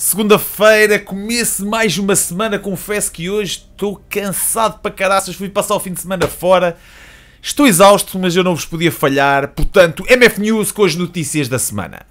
Segunda-feira, começo mais uma semana. Confesso que hoje estou cansado para caraças. Fui passar o fim de semana fora. Estou exausto, mas eu não vos podia falhar. Portanto, MF News com as notícias da semana.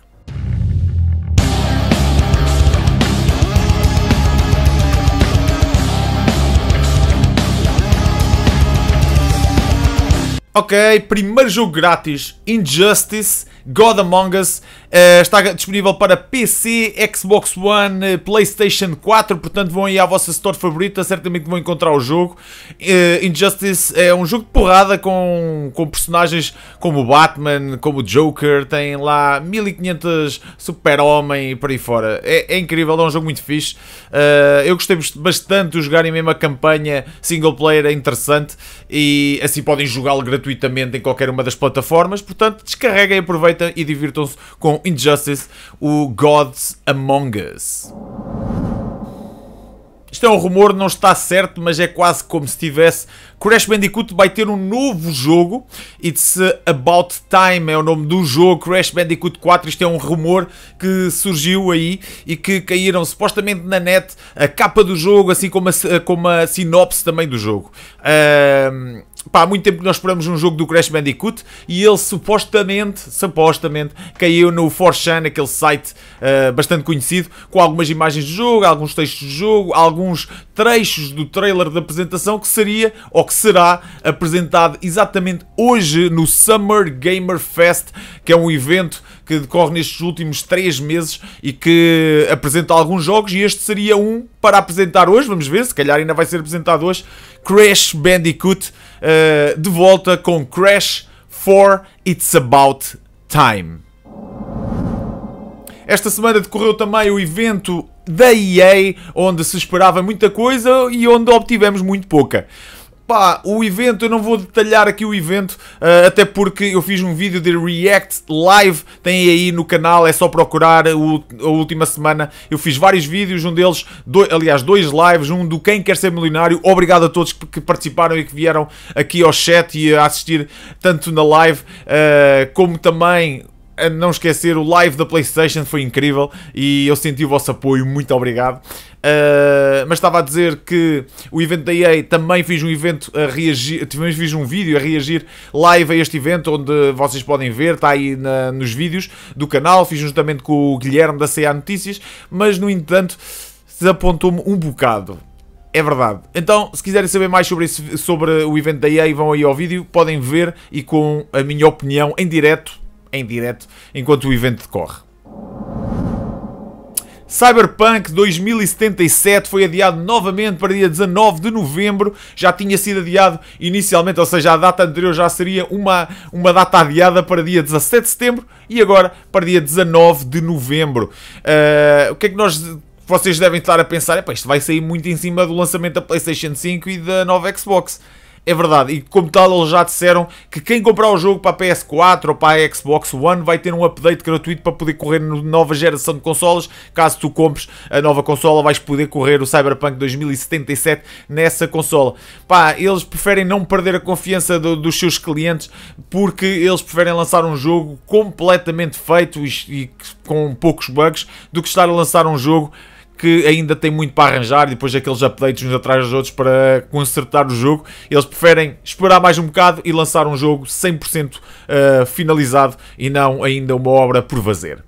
Ok, primeiro jogo grátis: Injustice God Among Us. Uh, está disponível para PC, Xbox One, eh, PlayStation 4. Portanto, vão aí à vossa store favorita, certamente vão encontrar o jogo. Uh, Injustice é um jogo de porrada com, com personagens como o Batman, como o Joker. Tem lá 1500 Super-Homem e por aí fora. É, é, incrível, é um jogo muito fixe. Uh, eu gostei bastante de jogar em mesmo a campanha single player é interessante. E assim podem jogá-lo gratuitamente em qualquer uma das plataformas. Portanto, descarreguem e aproveitem e divirtam-se com Injustice, o Gods Among Us. Isto é um rumor, não está certo, mas é quase como se tivesse. Crash Bandicoot vai ter um novo jogo. It's About Time é o nome do jogo. Crash Bandicoot 4. Isto é um rumor que surgiu aí e que caíram supostamente na net a capa do jogo, assim como a, como a sinopse também do jogo. Um, pá, há muito tempo que nós esperamos um jogo do Crash Bandicoot e ele supostamente, supostamente, caiu no 4chan, aquele site uh, bastante conhecido, com algumas imagens do jogo, alguns textos do jogo, alguns trechos do trailer da apresentação que seria, ou que será, apresentado exatamente hoje no Summer Gamer Fest, que é um evento que decorre nestes últimos 3 meses e que apresenta alguns jogos e este seria um para apresentar hoje, vamos ver, se calhar ainda vai ser apresentado hoje, Crash Bandicoot eh, de volta com Crash 4 It's About Time. Esta semana decorreu também o evento da EA, onde se esperava muita coisa e onde obtivemos muito pouca. Pá, o evento, eu não vou detalhar aqui o evento, ah, até porque eu fiz um vídeo de React Live, tem aí no canal, é só procurar o, a última semana. Eu fiz vários vídeos, um deles, dois, aliás, dois lives, um do Quem Quer Ser Milionário. Obrigado a todos que participaram e que vieram aqui ao chat e a assistir tanto na live ah, como também a não esquecer, o live da PlayStation foi incrível e eu senti o vosso apoio, muito obrigado. Uh, mas estava a dizer que o evento da EA também fiz um evento a reagir, também fiz um vídeo a reagir live a este evento, onde vocês podem ver, está aí na, nos vídeos do canal, fiz juntamente com o Guilherme da CA Notícias, mas no entanto desapontou-me um bocado. É verdade. Então, se quiserem saber mais sobre, esse, sobre o evento da EA, vão aí ao vídeo, podem ver e com a minha opinião em direto em direto enquanto o evento decorre. Cyberpunk 2077 foi adiado novamente para dia 19 de novembro. Já tinha sido adiado inicialmente, ou seja, a data anterior já seria uma, uma data adiada para dia 17 de setembro e agora para dia 19 de novembro. Uh, o que é que nós vocês devem estar a pensar, isto vai sair muito em cima do lançamento da PlayStation 5 e da nova Xbox. É verdade, e como tal, eles já disseram que quem comprar o jogo para a PS4 ou para a Xbox One vai ter um update gratuito para poder correr na nova geração de consolas. Caso tu compres a nova consola, vais poder correr o Cyberpunk 2077 nessa consola. Pá, eles preferem não perder a confiança do, dos seus clientes porque eles preferem lançar um jogo completamente feito e, e com poucos bugs do que estar a lançar um jogo que ainda tem muito para arranjar e depois daqueles updates uns atrás dos outros para consertar o jogo. Eles preferem esperar mais um bocado e lançar um jogo 100% uh, eh, finalizado e não ainda uma obra por fazer.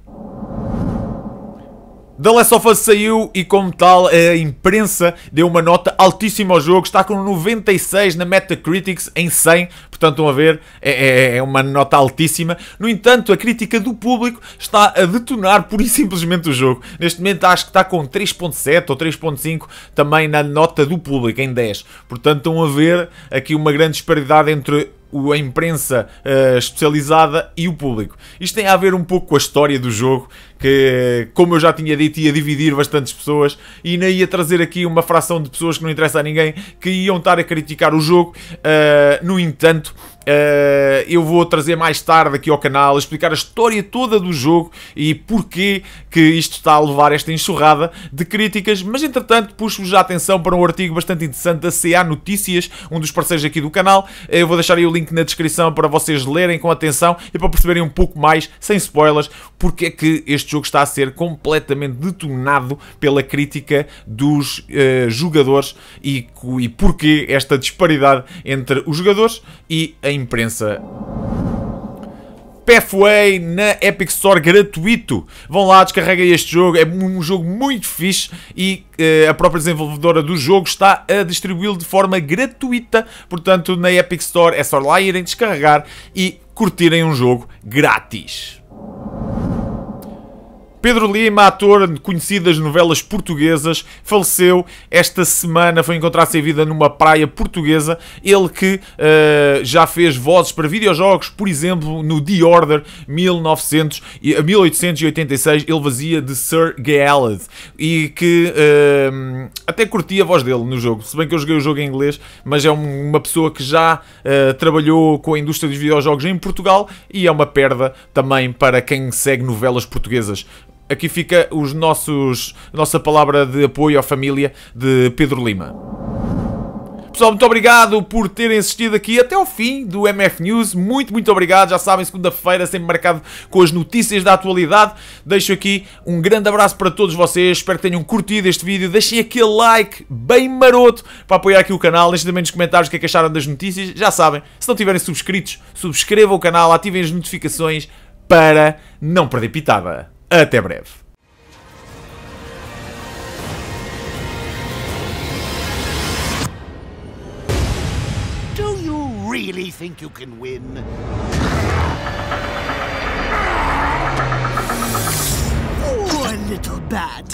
The Last of Us saiu e, como tal, a imprensa deu uma nota altíssima ao jogo. Está com 96 na Metacritics em 100. Portanto, estão a ver, é, é, é, uma nota altíssima. No entanto, a crítica do público está a detonar pura e simplesmente o jogo. Neste momento, acho que está com 3.7 ou 3.5 também na nota do público, em 10. Portanto, estão a ver aqui uma grande disparidade entre a imprensa uh, especializada e o público. Isto tem a ver um pouco com a história do jogo, que, como eu já tinha dito, ia dividir bastantes pessoas e não ia trazer aqui uma fração de pessoas que não interessa a ninguém que iam estar a criticar o jogo. Uh, no entanto, Uh, eu vou trazer mais tarde aqui ao canal, explicar a história toda do jogo e porquê que isto está a levar esta enxurrada de críticas, mas entretanto puxo-vos a atenção para um artigo bastante interessante da CA Notícias, um dos parceiros aqui do canal, eu vou deixar aí o link na descrição para vocês lerem com atenção e para perceberem um pouco mais, sem spoilers, porque é que este este jogo está a ser completamente detonado pela crítica dos uh, jogadores e, e porquê esta disparidade entre os jogadores e a imprensa. Pathway na Epic Store gratuito. Vão lá, descarregue este jogo, é um jogo muito fixe e uh, a própria desenvolvedora do jogo está a distribuí-lo de forma gratuita. Portanto, na Epic Store é só lá irem descarregar e curtirem um jogo grátis. Pedro Lima, ator conhecido das novelas portuguesas, faleceu esta semana, foi encontrar sem vida numa praia portuguesa. Ele que uh, já fez vozes para videojogos, por exemplo, no The Order 1900, 1886, eh, ele vazia de Sir Galad e que uh, até curtia a voz dele no jogo. Se bem que eu joguei o jogo em inglês, mas é uma pessoa que já uh, trabalhou com a indústria dos videojogos em Portugal e é uma perda também para quem segue novelas portuguesas Aqui fica os nossos, nossa palavra de apoio à família de Pedro Lima. Pessoal, muito obrigado por terem assistido aqui até ao fim do MF News. Muito, muito obrigado. Já sabem, segunda-feira, sempre marcado com as notícias da atualidade. Deixo aqui um grande abraço para todos vocês. Espero que tenham curtido este vídeo. Deixem aquele like bem maroto para apoiar aqui o canal. Deixem também nos comentários o que, é que acharam das notícias. Já sabem, se não tiverem subscritos, subscrevam o canal, ativem as notificações para não perder pitada. Até breve. Do you really think you can win? little bat.